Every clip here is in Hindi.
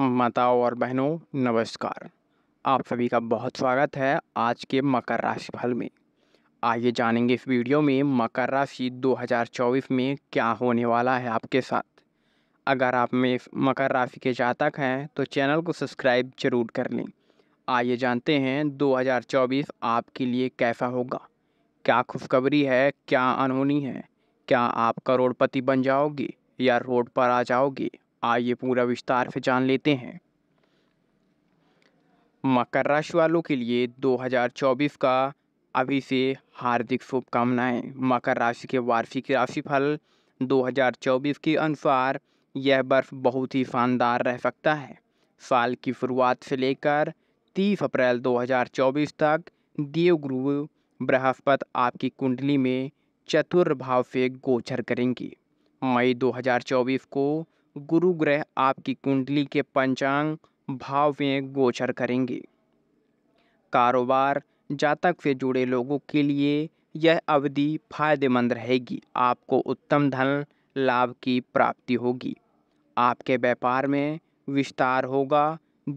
माताओं और बहनों नमस्कार आप सभी का बहुत स्वागत है आज के मकर राशि फल में आइए जानेंगे इस वीडियो में मकर राशि 2024 में क्या होने वाला है आपके साथ अगर आप में मकर राशि के जातक हैं तो चैनल को सब्सक्राइब जरूर कर लें आइए जानते हैं 2024 आपके लिए कैसा होगा क्या खुशखबरी है क्या अनहोनी है क्या आप करोड़पति बन जाओगे या रोड पर आ जाओगे आइए पूरा विस्तार से जान लेते हैं मकर राशि वालों के लिए 2024 का अभी से हार्दिक शुभकामनाएं मकर राशि के वार्षिक राशिफल 2024 के अनुसार यह वर्ष बहुत ही शानदार रह सकता है साल की शुरुआत से लेकर 30 अप्रैल 2024 तक देवगुरु बृहस्पत आपकी कुंडली में चतुर भाव से गोचर करेंगे मई 2024 को गुरु ग्रह आपकी कुंडली के पंचांग भाव में गोचर करेंगे कारोबार जातक से जुड़े लोगों के लिए यह अवधि फायदेमंद रहेगी आपको उत्तम धन लाभ की प्राप्ति होगी आपके व्यापार में विस्तार होगा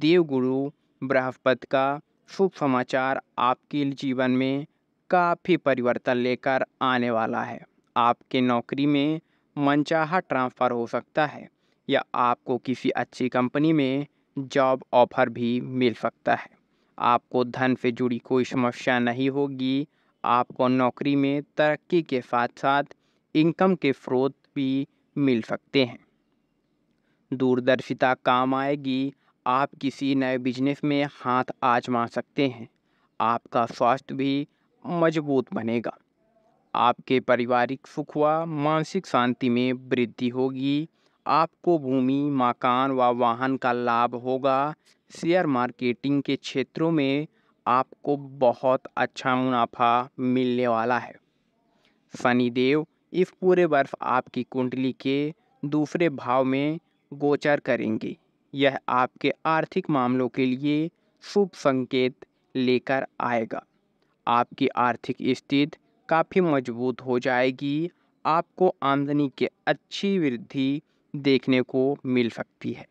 देवगुरु बृहस्पति का शुभ समाचार आपके जीवन में काफ़ी परिवर्तन लेकर आने वाला है आपके नौकरी में मनचाहा ट्रांसफ़र हो सकता है या आपको किसी अच्छी कंपनी में जॉब ऑफर भी मिल सकता है आपको धन से जुड़ी कोई समस्या नहीं होगी आपको नौकरी में तरक्की के साथ साथ इनकम के स्रोत भी मिल सकते हैं दूरदर्शिता काम आएगी आप किसी नए बिजनेस में हाथ आजमा सकते हैं आपका स्वास्थ्य भी मजबूत बनेगा आपके पारिवारिक सुख व मानसिक शांति में वृद्धि होगी आपको भूमि मकान व वाहन का लाभ होगा शेयर मार्केटिंग के क्षेत्रों में आपको बहुत अच्छा मुनाफा मिलने वाला है शनिदेव इस पूरे वर्ष आपकी कुंडली के दूसरे भाव में गोचर करेंगे यह आपके आर्थिक मामलों के लिए शुभ संकेत लेकर आएगा आपकी आर्थिक स्थिति काफ़ी मजबूत हो जाएगी आपको आमदनी के अच्छी वृद्धि देखने को मिल सकती है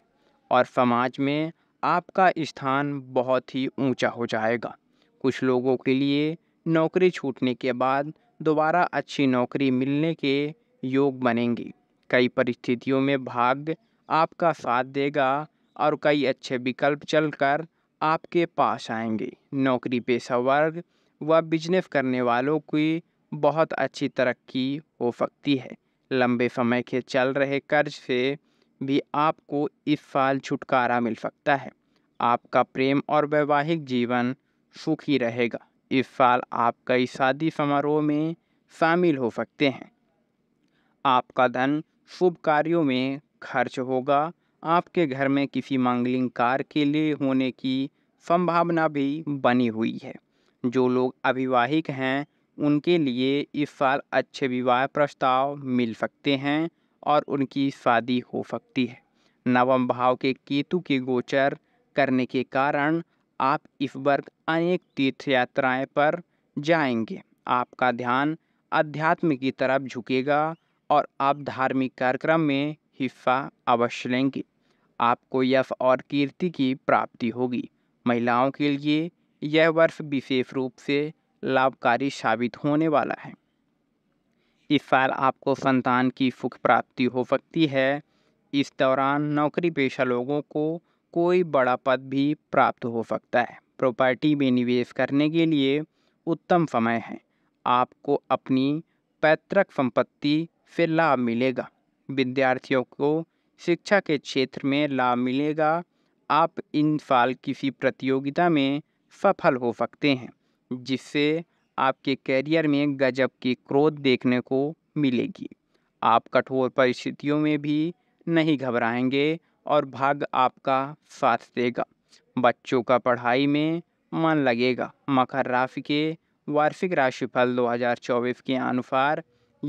और समाज में आपका स्थान बहुत ही ऊंचा हो जाएगा कुछ लोगों के लिए नौकरी छूटने के बाद दोबारा अच्छी नौकरी मिलने के योग बनेंगे कई परिस्थितियों में भाग्य आपका साथ देगा और कई अच्छे विकल्प चलकर आपके पास आएंगे नौकरी पेशा वर्ग व बिजनेस करने वालों की बहुत अच्छी तरक्की हो सकती है लंबे समय के चल रहे कर्ज से भी आपको इस साल छुटकारा मिल सकता है आपका प्रेम और वैवाहिक जीवन सुखी रहेगा इस साल आप कई शादी समारोह में शामिल हो सकते हैं आपका धन शुभ कार्यों में खर्च होगा आपके घर में किसी मांगलिक कार्य के लिए होने की संभावना भी बनी हुई है जो लोग अविवाहिक हैं उनके लिए इस साल अच्छे विवाह प्रस्ताव मिल सकते हैं और उनकी शादी हो सकती है नवम भाव के केतु के गोचर करने के कारण आप इस वर्ग अनेक तीर्थ यात्राएँ पर जाएंगे आपका ध्यान अध्यात्म की तरफ झुकेगा और आप धार्मिक कार्यक्रम में हिस्सा अवश्य लेंगे आपको यश और कीर्ति की प्राप्ति होगी महिलाओं के लिए यह वर्ष विशेष रूप से लाभकारी साबित होने वाला है इस साल आपको संतान की सुख प्राप्ति हो सकती है इस दौरान नौकरी पेशा लोगों को कोई बड़ा पद भी प्राप्त हो सकता है प्रॉपर्टी में निवेश करने के लिए उत्तम समय है आपको अपनी पैतृक संपत्ति से लाभ मिलेगा विद्यार्थियों को शिक्षा के क्षेत्र में लाभ मिलेगा आप इन साल किसी प्रतियोगिता में सफल हो सकते हैं जिससे आपके कैरियर में गजब की क्रोध देखने को मिलेगी आप कठोर परिस्थितियों में भी नहीं घबराएंगे और भाग आपका साथ देगा बच्चों का पढ़ाई में मन लगेगा मकर राशि के वार्षिक राशिफल 2024 के अनुसार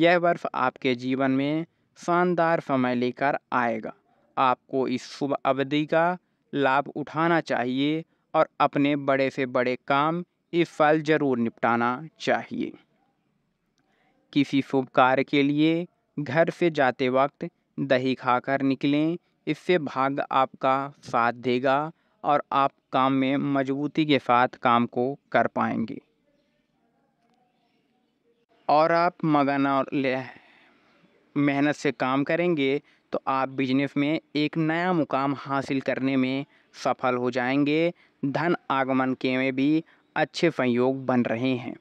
यह वर्ष आपके जीवन में शानदार समय लेकर आएगा आपको इस शुभ अवधि का लाभ उठाना चाहिए और अपने बड़े से बड़े काम ये फल ज़रूर निपटाना चाहिए किसी शुभ कार्य के लिए घर से जाते वक्त दही खाकर निकलें इससे भाग आपका साथ देगा और आप काम में मजबूती के साथ काम को कर पाएंगे और आप मगन और मेहनत से काम करेंगे तो आप बिजनेस में एक नया मुकाम हासिल करने में सफल हो जाएंगे धन आगमन के में भी अच्छे संयोग बन रहे हैं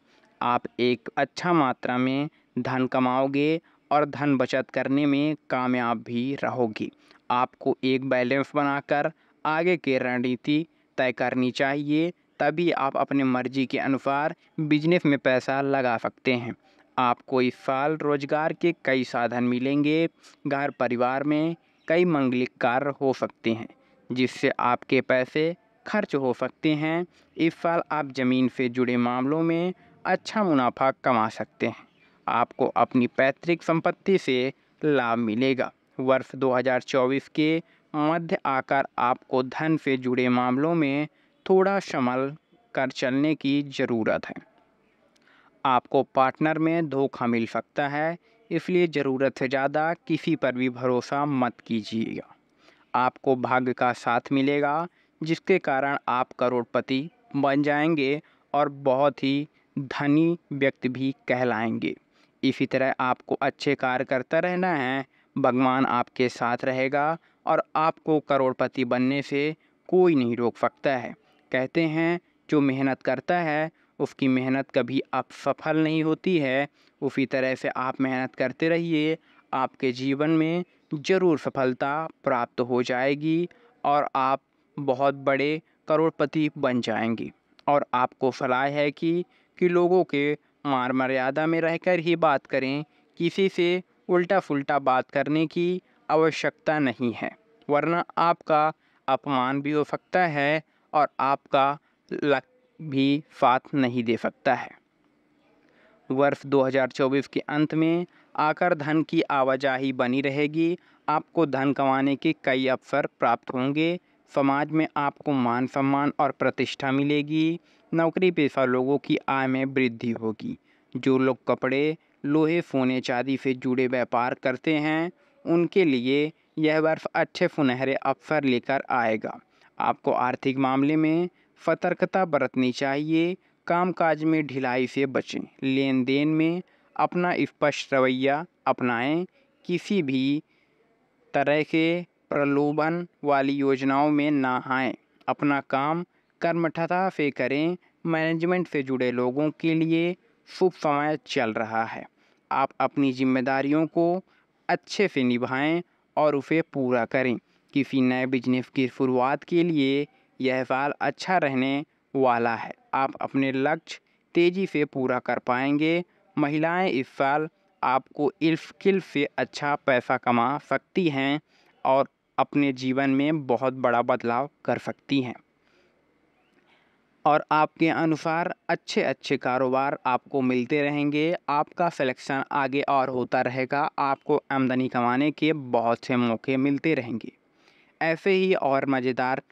आप एक अच्छा मात्रा में धन कमाओगे और धन बचत करने में कामयाब भी रहोगे आपको एक बैलेंस बनाकर आगे की रणनीति तय करनी चाहिए तभी आप अपने मर्जी के अनुसार बिजनेस में पैसा लगा सकते हैं आपको इस साल रोजगार के कई साधन मिलेंगे घर परिवार में कई मंगलिक कार्य हो सकते हैं जिससे आपके पैसे खर्च हो सकते हैं इस साल आप ज़मीन से जुड़े मामलों में अच्छा मुनाफा कमा सकते हैं आपको अपनी पैतृक संपत्ति से लाभ मिलेगा वर्ष 2024 के मध्य आकर आपको धन से जुड़े मामलों में थोड़ा संभल कर चलने की ज़रूरत है आपको पार्टनर में धोखा मिल सकता है इसलिए ज़रूरत से ज़्यादा किसी पर भी भरोसा मत कीजिएगा आपको भाग्य का साथ मिलेगा जिसके कारण आप करोड़पति बन जाएंगे और बहुत ही धनी व्यक्ति भी कहलाएंगे इसी तरह आपको अच्छे कार्य करता रहना है भगवान आपके साथ रहेगा और आपको करोड़पति बनने से कोई नहीं रोक सकता है कहते हैं जो मेहनत करता है उसकी मेहनत कभी सफल नहीं होती है उसी तरह से आप मेहनत करते रहिए आपके जीवन में ज़रूर सफलता प्राप्त हो जाएगी और आप बहुत बड़े करोड़पति बन जाएंगी और आपको फलाह है कि कि लोगों के मार मर्यादा में रहकर ही बात करें किसी से उल्टा फुल्टा बात करने की आवश्यकता नहीं है वरना आपका अपमान भी हो सकता है और आपका लक भी साथ नहीं दे सकता है वर्ष 2024 के अंत में आकर धन की आवाजाही बनी रहेगी आपको धन कमाने के कई अवसर प्राप्त होंगे समाज में आपको मान सम्मान और प्रतिष्ठा मिलेगी नौकरी पेशा लोगों की आय में वृद्धि होगी जो लोग कपड़े लोहे सोने चांदी से जुड़े व्यापार करते हैं उनके लिए यह वर्ष अच्छे सुनहरे अवसर लेकर आएगा आपको आर्थिक मामले में सतर्कता बरतनी चाहिए कामकाज में ढिलाई से बचें लेन देन में अपना स्पष्ट रवैया अपनाएं किसी भी तरह के प्रलोभन वाली योजनाओं में ना आएँ अपना काम कर्मठता से करें मैनेजमेंट से जुड़े लोगों के लिए शुभ समय चल रहा है आप अपनी जिम्मेदारियों को अच्छे से निभाएं और उसे पूरा करें किसी नए बिजनेस की शुरुआत के लिए यह साल अच्छा रहने वाला है आप अपने लक्ष्य तेज़ी से पूरा कर पाएंगे महिलाएं इस साल आपको किल से अच्छा पैसा कमा सकती हैं और अपने जीवन में बहुत बड़ा बदलाव कर सकती हैं और आपके अनुसार अच्छे अच्छे कारोबार आपको मिलते रहेंगे आपका सिलेक्शन आगे और होता रहेगा आपको आमदनी कमाने के बहुत से मौके मिलते रहेंगे ऐसे ही और मज़ेदार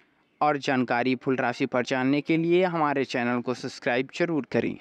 और जानकारी फुल राशि पर जानने के लिए हमारे चैनल को सब्सक्राइब जरूर करें